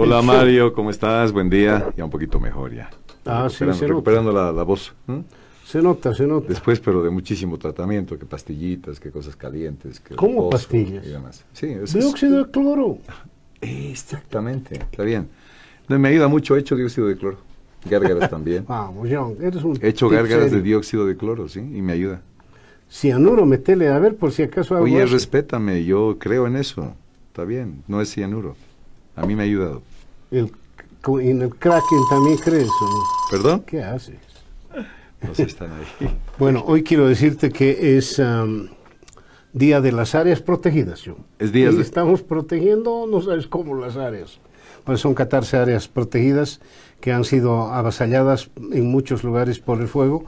Hola este, Mario, ¿cómo estás? Buen día. Ya un poquito mejor ya. Ah, sí, se Recuperando La, voz. Se nota, se nota. Después, pero de muchísimo tratamiento, que pastillitas, que cosas calientes. Que ¿Cómo pastillas? Sí, Dióxido de cloro. Exactamente, está bien. Me ayuda mucho hecho dióxido de cloro. Gárgaras también. Vamos, John, un. hecho gárgaras de dióxido de cloro, sí, y me ayuda. Cianuro, metele, a ver por si acaso hago Oye, respétame, yo creo en eso. Está bien, no es cianuro. A mí me ha ayudado. El, en el Kraken también crees, ¿Perdón? ¿Qué haces? ahí. bueno, hoy quiero decirte que es Día de las Áreas Protegidas, yo. Es día de... Estamos protegiendo, no sabes cómo las áreas. Pues son 14 áreas protegidas que han sido avasalladas en muchos lugares por el fuego,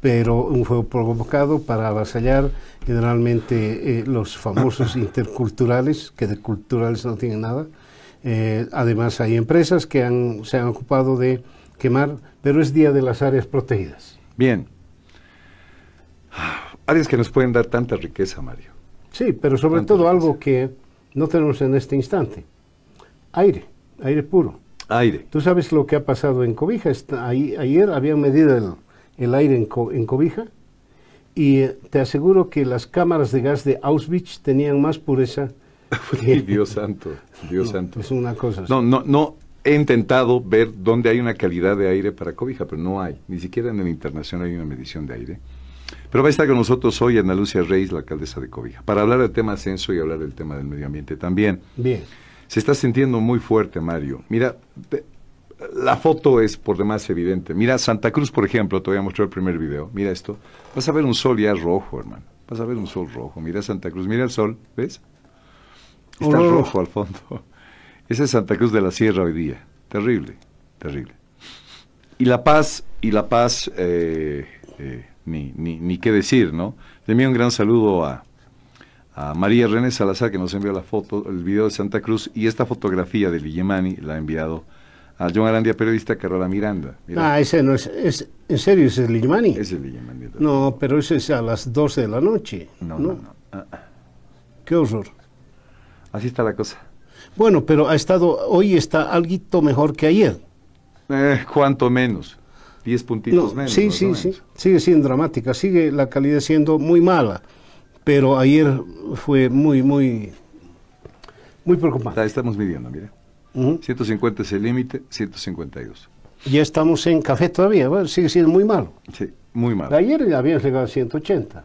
pero un fuego provocado para avasallar generalmente eh, los famosos interculturales, que de culturales no tienen nada, eh, además hay empresas que se han ocupado de quemar, pero es día de las áreas protegidas. Bien. Áreas que nos pueden dar tanta riqueza, Mario. Sí, pero sobre todo algo que no tenemos en este instante. Aire, aire puro. Aire. Tú sabes lo que ha pasado en Cobija. ahí, ayer habían medido el, aire en, en Cobija y eh, te aseguro que las cámaras de gas de Auschwitz tenían más pureza Dios santo, Dios santo. Es una cosa. No, no, no. He intentado ver dónde hay una calidad de aire para cobija, pero no hay. Ni siquiera en el internacional hay una medición de aire. Pero va a estar con nosotros hoy Ana Lucia Reyes, la alcaldesa de Cobija, para hablar del tema ascenso y hablar del tema del medio ambiente también. Bien. Se está sintiendo muy fuerte, Mario. Mira, la foto es por demás evidente. Mira, Santa Cruz, por ejemplo, te voy a mostrar el primer video. Mira esto. Vas a ver un sol ya rojo, hermano. Vas a ver un sol rojo. Mira Santa Cruz, mira el sol, ¿ves? Está oh. rojo al fondo. Ese es Santa Cruz de la Sierra hoy día. Terrible, terrible. Y La Paz, y La Paz, eh, eh, ni, ni, ni, qué decir, ¿no? Le envío un gran saludo a, María René Salazar, que nos envió la foto, el video de Santa Cruz, y esta fotografía de Ligemani la ha enviado a John Arandia, periodista Carola Miranda. Ah, ese no es, es, ¿en serio ese es Villemani? Ese No, pero ese es a las 12 de la noche. No, no, no. Ah, ah. Qué horror. Así está la cosa. Bueno, pero ha estado, hoy está algo mejor que ayer. Eh, cuanto menos, Diez puntitos menos. Sí, sí, sí, sigue siendo dramática, sigue la calidad siendo muy mala, pero ayer fue muy, muy, muy preocupante. estamos midiendo, mire. 150 es el límite, 152. Ya estamos en café todavía, sigue siendo muy malo. Sí, muy malo. Ayer ya habías llegado a 180.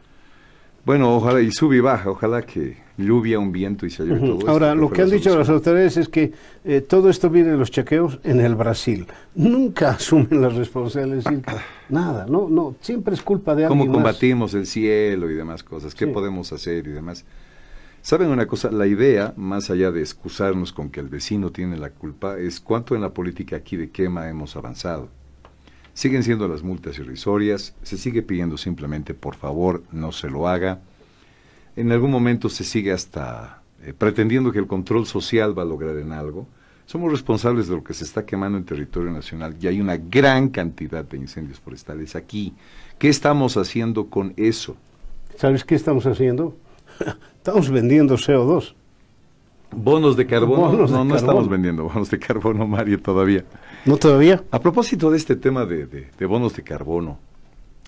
Bueno, ojalá, y sube y baja, ojalá que lluvia, un viento y se lleve todo esto, Ahora, lo que han dicho las autoridades es que eh, todo esto viene de los chequeos en el Brasil. Nunca asumen las responsabilidades, nada, no, no, siempre es culpa de alguien ¿Cómo combatimos el cielo y demás cosas? ¿Qué podemos hacer y demás? ¿Saben una cosa? La idea, más allá de excusarnos con que el vecino tiene la culpa, es cuánto en la política aquí de quema hemos avanzado. Siguen siendo las multas irrisorias, se sigue pidiendo simplemente por favor no se lo haga. En algún momento se sigue hasta eh, pretendiendo que el control social va a lograr en algo. Somos responsables de lo que se está quemando en territorio nacional y hay una gran cantidad de incendios forestales aquí. ¿Qué estamos haciendo con eso? ¿Sabes qué estamos haciendo? estamos vendiendo CO2. Bonos de carbono. no, no estamos vendiendo bonos de carbono, Mario, todavía. No todavía. A propósito de este tema de, bonos de carbono,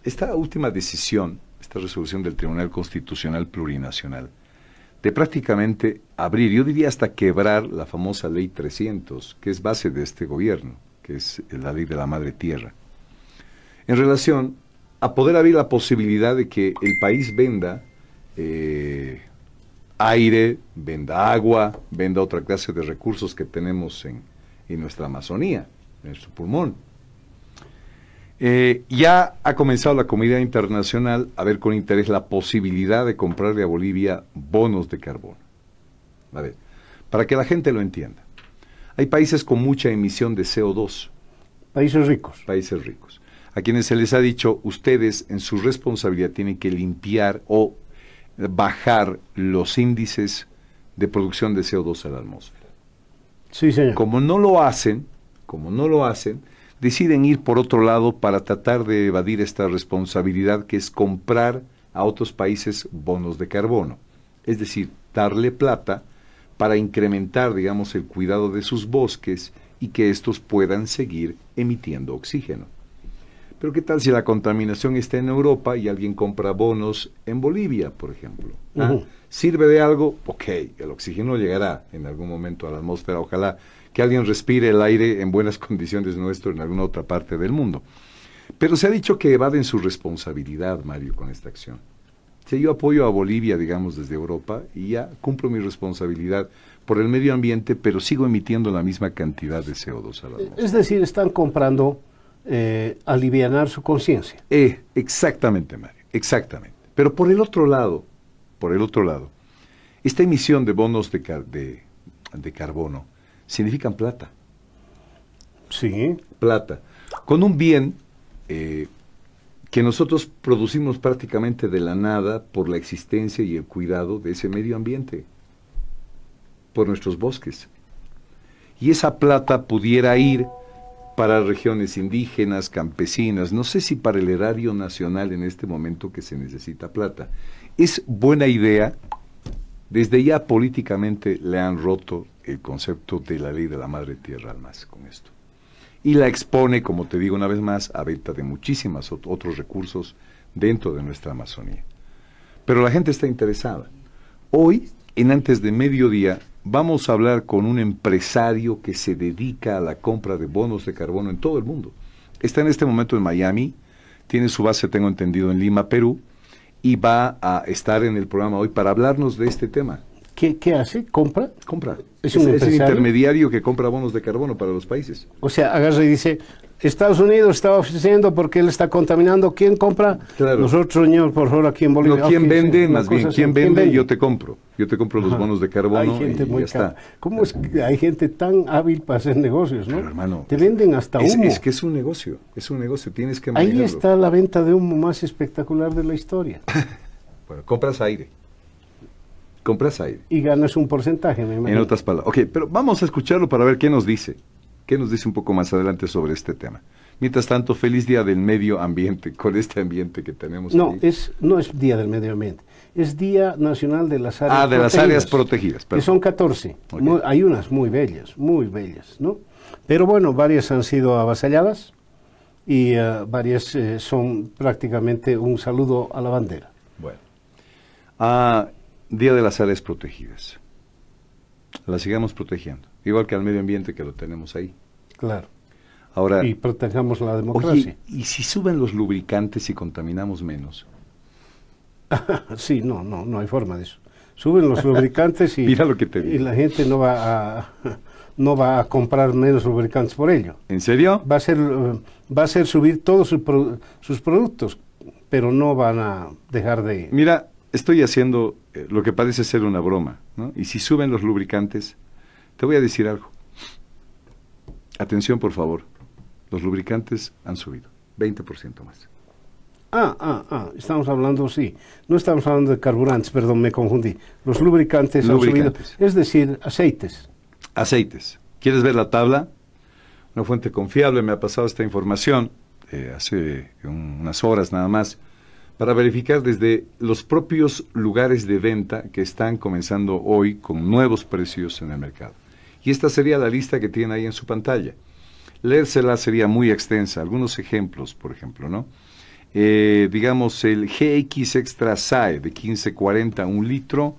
esta última decisión, esta resolución del Tribunal Constitucional Plurinacional, de prácticamente abrir, yo diría hasta quebrar la famosa ley 300, que es base de este gobierno, que es la ley de la madre tierra, en relación a poder abrir la posibilidad de que el país venda eh, aire, venda agua, venda otra clase de recursos que tenemos en nuestra Amazonía en su pulmón. Eh, ya ha comenzado la comunidad internacional a ver con interés la posibilidad de comprarle a Bolivia bonos de carbono. A ver, para que la gente lo entienda. Hay países con mucha emisión de CO2. Países ricos. Países ricos. A quienes se les ha dicho, ustedes en su responsabilidad tienen que limpiar o bajar los índices de producción de CO2 a la atmósfera. Sí, señor. Como no lo hacen, como no lo hacen, deciden ir por otro lado para tratar de evadir esta responsabilidad que es comprar a otros países bonos de carbono. Es decir, darle plata para incrementar, digamos, el cuidado de sus bosques y que estos puedan seguir emitiendo oxígeno. Pero ¿qué tal si la contaminación está en Europa y alguien compra bonos en Bolivia, por ejemplo? ¿Ah? ¿Sirve de algo? Ok, el oxígeno llegará en algún momento a la atmósfera, ojalá que alguien respire el aire en buenas condiciones nuestro en alguna otra parte del mundo. Pero se ha dicho que evaden su responsabilidad, Mario, con esta acción. Si yo apoyo a Bolivia, digamos, desde Europa, y ya cumplo mi responsabilidad por el medio ambiente, pero sigo emitiendo la misma cantidad de CO2 a la Es decir, están comprando eh, alivianar su conciencia. Eh, exactamente, Mario, exactamente. Pero por el otro lado, por el otro lado, esta emisión de bonos de carbono significan plata. Sí. Plata. Con un bien eh, que nosotros producimos prácticamente de la nada por la existencia y el cuidado de ese medio ambiente, por nuestros bosques. Y esa plata pudiera ir para regiones indígenas, campesinas, no sé si para el erario nacional en este momento que se necesita plata. Es buena idea desde ya políticamente le han roto el concepto de la ley de la madre tierra al más con esto. Y la expone, como te digo una vez más, a venta de muchísimos otros recursos dentro de nuestra Amazonía. Pero la gente está interesada. Hoy, en antes de mediodía, vamos a hablar con un empresario que se dedica a la compra de bonos de carbono en todo el mundo. Está en este momento en Miami, tiene su base, tengo entendido, en Lima, Perú y va a estar en el programa hoy para hablarnos de este tema. ¿Qué, qué hace? ¿Compra? Compra. Es, un el intermediario que compra bonos de carbono para los países. O sea, agarra y dice, Estados Unidos está ofreciendo porque él está contaminando. ¿Quién compra? Nosotros, señor, por favor, aquí en Bolivia. No, ¿quién vende? más bien, ¿quién, vende? Yo te compro. Yo te compro los bonos de carbono. Hay gente muy ya ¿Cómo es que hay gente tan hábil para hacer negocios, no? hermano, te venden hasta humo. Es, que es un negocio, es un negocio, tienes que Ahí está la venta de humo más espectacular de la historia. bueno, compras aire. Compras aire. Y ganas un porcentaje, me imagino. En otras palabras. Ok, pero vamos a escucharlo para ver qué nos dice. ¿Qué nos dice un poco más adelante sobre este tema. Mientras tanto, feliz Día del Medio Ambiente, con este ambiente que tenemos. No, Es, no es Día del Medio Ambiente, es Día Nacional de las Áreas Protegidas. ah, de las áreas protegidas. Perdón. Que son 14. hay unas muy bellas, muy bellas, ¿no? Pero bueno, varias han sido avasalladas y eh, varias eh, son prácticamente un saludo a la bandera. Bueno. Ah, Día de las áreas protegidas. Las sigamos protegiendo igual que al medio ambiente que lo tenemos ahí. Claro. Ahora, y protejamos la democracia. y si suben los lubricantes y contaminamos menos. sí, no, no, no hay forma de eso. Suben los lubricantes y, la gente no va a no va a comprar menos lubricantes por ello. ¿En serio? Va a ser va a ser subir todos sus, sus productos, pero no van a dejar de Mira, estoy haciendo eh, lo que parece ser una broma, ¿no? Y si suben los lubricantes, te voy a decir algo. Atención, por favor. Los lubricantes han subido 20% más. Ah, ah, ah, estamos hablando, sí. No estamos hablando de carburantes, perdón, me confundí. Los lubricantes, han subido, es decir, aceites. Aceites. ¿Quieres ver la tabla? Una fuente confiable me ha pasado esta información eh, hace unas horas nada más para verificar desde los propios lugares de venta que están comenzando hoy con nuevos precios en el mercado. Y esta sería la lista que tiene ahí en su pantalla. Leérsela sería muy extensa. Algunos ejemplos, por ejemplo, ¿no? Eh, digamos el GX Extra SAE de 1540, un litro,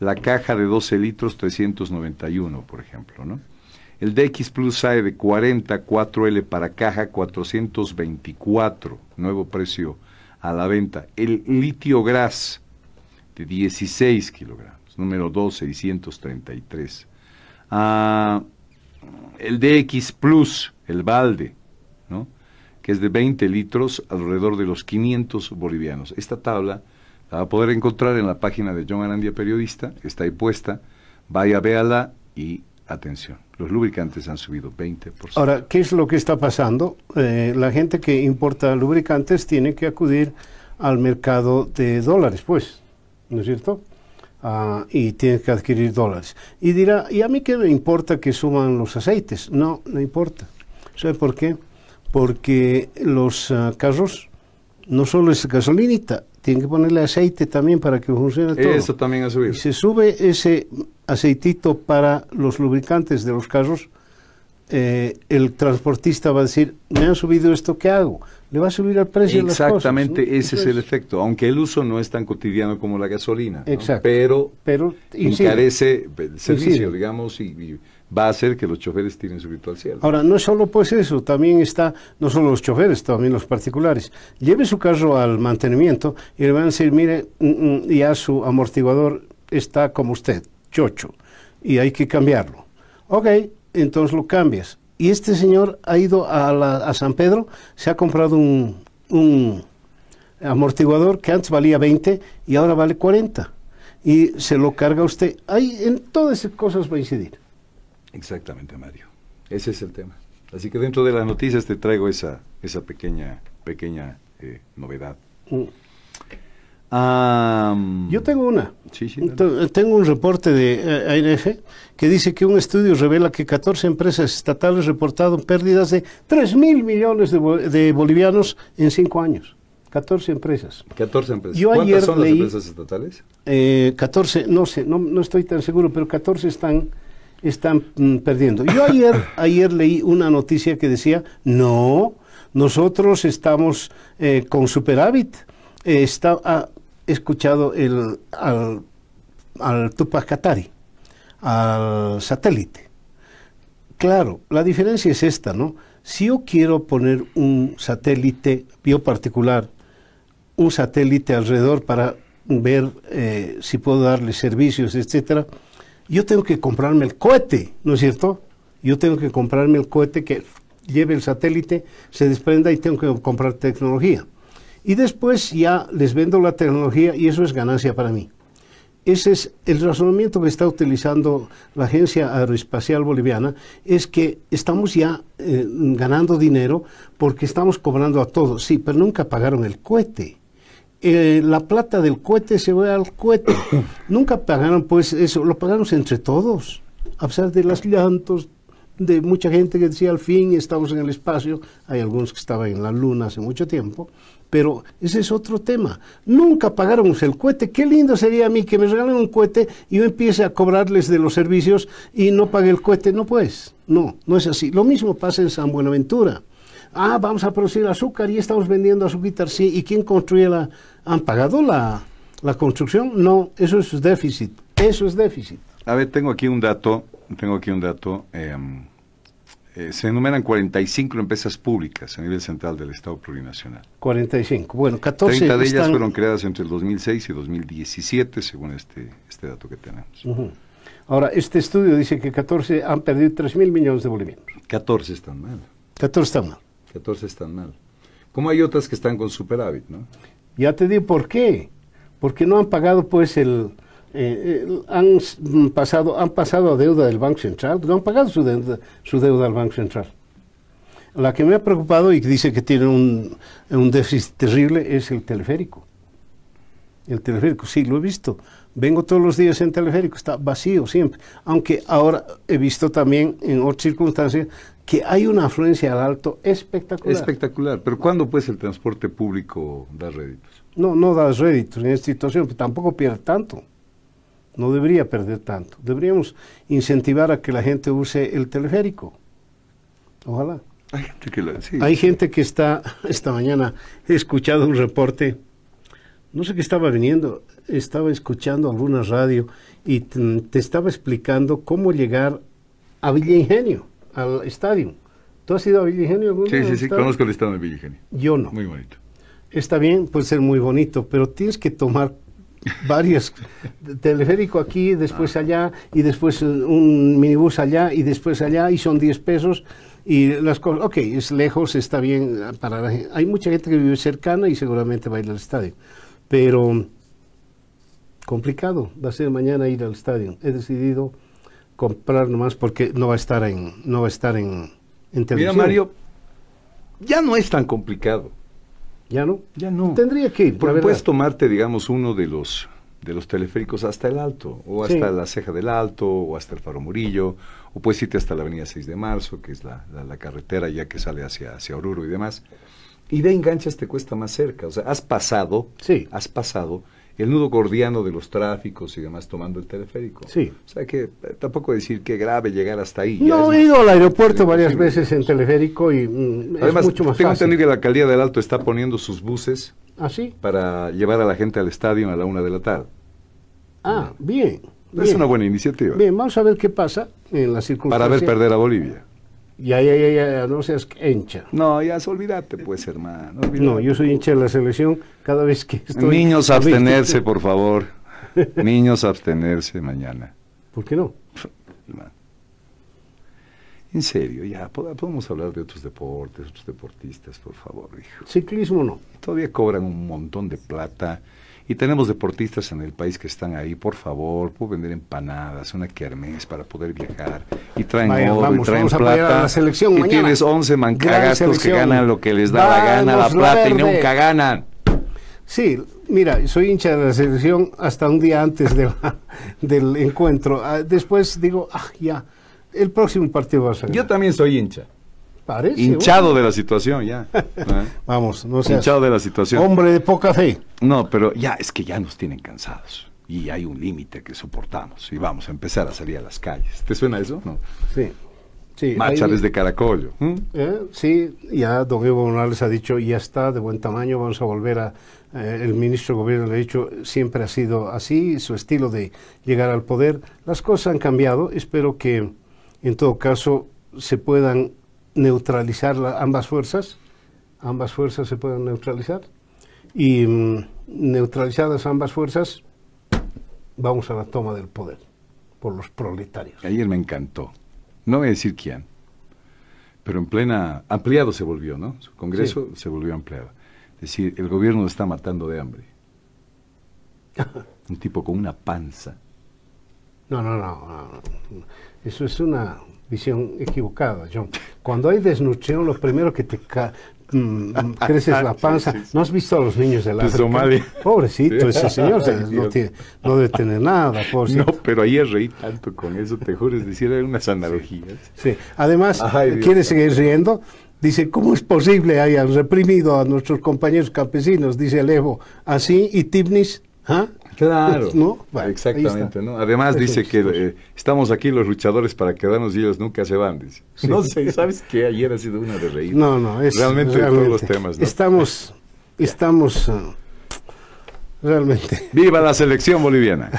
la caja de 12 litros 391, por ejemplo, ¿no? El DX Plus SAE de 40, 4L para caja 424, nuevo precio a la venta. El litio gras de 16 kilogramos, número 2, 633 a el DX Plus, el balde, ¿no? que es de 20 litros, alrededor de los 500 bolivianos. Esta tabla la va a poder encontrar en la página de John Arandia Periodista, está ahí puesta, vaya, véala y atención. Los lubricantes han subido 20%. Ahora, ¿qué es lo que está pasando? Eh, la gente que importa lubricantes tiene que acudir al mercado de dólares, pues, ¿no es cierto? Ah, y tiene que adquirir dólares. Y dirá, ¿y a mí qué me importa que suban los aceites? No, no importa. ¿Sabe por qué? Porque los ah, carros no solo es gasolinita, tienen que ponerle aceite también para que funcione todo. Eso también ha subido. Y se sube ese aceitito para los lubricantes de los carros, eh, el transportista va a decir, me han subido esto, ¿qué hago? Le va a subir el precio. Exactamente, ese es el efecto, aunque el uso no es tan cotidiano como la gasolina, exacto, pero, pero encarece el servicio, digamos, y, va a hacer que los choferes tienen su grito cielo. Ahora, no solo pues eso, también está, no solo los choferes, también los particulares. Lleve su carro al mantenimiento y le van a decir, mire, mm, mm, ya su amortiguador está como usted, chocho, y hay que cambiarlo. Ok, entonces lo cambias. Y este señor ha ido a, a San Pedro, se ha comprado un, un, amortiguador que antes valía 20 y ahora vale 40. Y se lo carga usted. Ahí en todas esas cosas va a incidir. Exactamente, Mario. Ese es el tema. Así que dentro de las noticias te traigo esa, esa pequeña, pequeña eh, novedad. Mm. Yo tengo una. Tengo un reporte de eh, ANF que dice que un estudio revela que 14 empresas estatales reportaron pérdidas de 3 mil millones de, bolivianos en 5 años. 14 empresas. 14 empresas. ¿Cuántas son las empresas estatales? Eh, 14, no sé, no, estoy tan seguro, pero 14 están, están mm, perdiendo. Yo ayer, ayer leí una noticia que decía, no, nosotros estamos eh, con superávit. Eh, está, ah, escuchado el, al, Tupac Katari, al satélite. Claro, la diferencia es esta, ¿no? Si yo quiero poner un satélite bioparticular, un satélite alrededor para ver eh, si puedo darle servicios, etcétera, yo tengo que comprarme el cohete, ¿no es cierto? Yo tengo que comprarme el cohete que lleve el satélite, se desprenda y tengo que comprar tecnología. Y después ya les vendo la tecnología y eso es ganancia para mí. Ese es el razonamiento que está utilizando la Agencia Aeroespacial Boliviana, es que estamos ya eh, ganando dinero porque estamos cobrando a todos, sí, pero nunca pagaron el cohete. Eh, la plata del cohete se va al cohete. nunca pagaron pues eso, lo pagamos entre todos, a pesar de los llantos, de mucha gente que decía al fin estamos en el espacio, hay algunos que estaban en la luna hace mucho tiempo, pero ese es otro tema. Nunca pagaron el cohete. Qué lindo sería a mí que me regalen un cohete y yo empiece a cobrarles de los servicios y no pague el cohete. No, pues, no, no es así. Lo mismo pasa en San Buenaventura. Ah, vamos a producir azúcar y estamos vendiendo azúcar, sí. ¿Y quién construye la...? ¿Han pagado la, la construcción? No, eso es déficit. Eso es déficit. A ver, tengo aquí un dato, tengo aquí un dato. Eh, eh, se enumeran 45 empresas públicas a nivel central del Estado plurinacional. 45. Bueno, 14 30 de ellas fueron creadas entre el 2006 y 2017, según este, este dato que tenemos. Ahora, este estudio dice que 14 han perdido 3 mil millones de bolivianos. 14 están mal. 14 están mal. 14 están mal. ¿Cómo hay otras que están con superávit, ¿no? Ya te digo por qué. Porque no han pagado, pues, el, eh, eh, han mm, pasado han pasado a deuda del Banco Central, no han pagado su deuda, su deuda al Banco Central. La que me ha preocupado y que dice que tiene un, un déficit terrible es el teleférico. El teleférico, sí, lo he visto. Vengo todos los días en teleférico, está vacío siempre. Aunque ahora he visto también en otras circunstancias que hay una afluencia al alto espectacular. Espectacular, pero ¿cuándo pues el transporte público da réditos? No, no da réditos en esta situación, pero tampoco pierde tanto. No debería perder tanto. Deberíamos incentivar a que la gente use el teleférico. Ojalá. Hay gente que, está, esta mañana he escuchado un reporte, no sé qué estaba viniendo, estaba escuchando alguna radio y te, estaba explicando cómo llegar a Villa Ingenio, al estadio. ¿Tú has ido a Villa Ingenio alguna Sí, sí, sí, conozco el estadio de Villa Ingenio. Yo no. Muy bonito. Está bien, puede ser muy bonito, pero tienes que tomar varios teleférico aquí, después allá, y después eh, un minibús allá, y después allá, y son 10 pesos. Y las cosas, ok, es lejos, está bien ah, para Hay mucha gente que vive cercana y seguramente va a ir al estadio, pero complicado va a ser mañana ir al estadio. He decidido comprar nomás porque no va a estar en, no va a estar en, en televisión. Mira, Mario, ya no es tan complicado. ¿Ya no? Ya no. Tendría que ir. Pero puedes tomarte, digamos, uno de los de los teleféricos hasta el Alto, o hasta la Ceja del Alto, o hasta el Faro Murillo, o puedes irte hasta la Avenida 6 de Marzo, que es la, la, carretera ya que sale hacia, hacia Oruro y demás. Y de enganchas te cuesta más cerca. O sea, has pasado, sí. has pasado el nudo gordiano de los tráficos y demás tomando el teleférico. Sí. O sea que eh, tampoco decir que grave llegar hasta ahí. No, he ido al aeropuerto varias veces en teleférico y mm, es mucho más tengo entendido que la alcaldía del Alto está poniendo sus buses ¿Ah, para llevar a la gente al estadio a la una de la tarde. Ah, bien. Es una buena iniciativa. Bien, vamos a ver qué pasa en la circunstancia. Para ver perder a Bolivia. Ya, ya, ya, ya, no seas hincha. No, ya, olvídate pues, hermano. No, yo soy hincha de la selección cada vez que estoy... Niños, abstenerse, por favor. Niños, abstenerse mañana. ¿Por qué no? En serio, ya, podemos hablar de otros deportes, otros deportistas, por favor, hijo. Ciclismo no. Todavía cobran un montón de plata y tenemos deportistas en el país que están ahí, por favor, por vender empanadas, una kermés para poder viajar. Y traen y traen plata. A la selección y tienes 11 mancagastos que ganan lo que les da la gana, la plata, y nunca ganan. Sí, mira, soy hincha de la selección hasta un día antes del encuentro. Ah, después digo, ah, ya, el próximo partido va a ser. Yo también soy hincha hinchado de la situación ya. ¿Eh? Vamos, no sé. Hinchado de la situación. Hombre de poca fe. No, pero ya es que ya nos tienen cansados y hay un límite que soportamos y vamos a empezar a salir a las calles. ¿Te suena eso? Sí. Sí, Marcha de Caracollo. ¿Mm? Eh, sí, ya don Evo Morales ha dicho, ya está, de buen tamaño, vamos a volver a... Eh, el ministro de Gobierno le ha dicho, siempre ha sido así, su estilo de llegar al poder. Las cosas han cambiado, espero que en todo caso se puedan neutralizar ambas fuerzas, ambas fuerzas se pueden neutralizar, y mm, neutralizadas ambas fuerzas, vamos a la toma del poder por los proletarios. Ayer me encantó, no voy a decir quién, pero en plena, ampliado se volvió, ¿no? Su Congreso se volvió ampliado. Es decir, el gobierno está matando de hambre. un tipo con una panza. no, no, no. Eso es una, visión equivocada, John. Cuando hay desnutrición, lo primero que te crece mm, creces la panza. ¿No has visto a los niños de la madre. Pobrecito, ese señor no, tiene, debe tener nada, No, pero ahí es reí tanto con eso, te jures, es decir, unas analogías. Sí, además, ¿quiere seguir riendo? Dice, ¿cómo es posible hayan reprimido a nuestros compañeros campesinos? Dice el Evo, así y Tibnis, ¿ah? Claro, ¿no? exactamente, ¿no? Además dice que eh, estamos aquí los luchadores para quedarnos y ellos nunca se van, dice. No sé, ¿sabes qué? Ayer ha sido una de reír. No, no, es realmente, todos los temas. ¿no? Estamos, estamos eh, realmente. Viva la selección boliviana.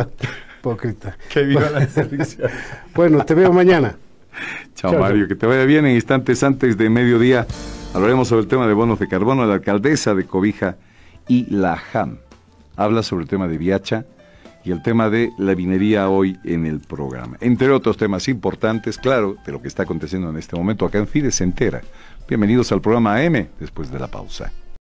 Hipócrita. Que viva la selección. bueno, te veo mañana. Chao, Mario, que te vaya bien. En instantes antes de mediodía hablaremos sobre el tema de bonos de carbono, la alcaldesa de Cobija y la JAM habla sobre el tema de Viacha y el tema de la vinería hoy en el programa. Entre otros temas importantes, claro, de lo que está aconteciendo en este momento acá en Fides se entera. Bienvenidos al programa AM después de la pausa.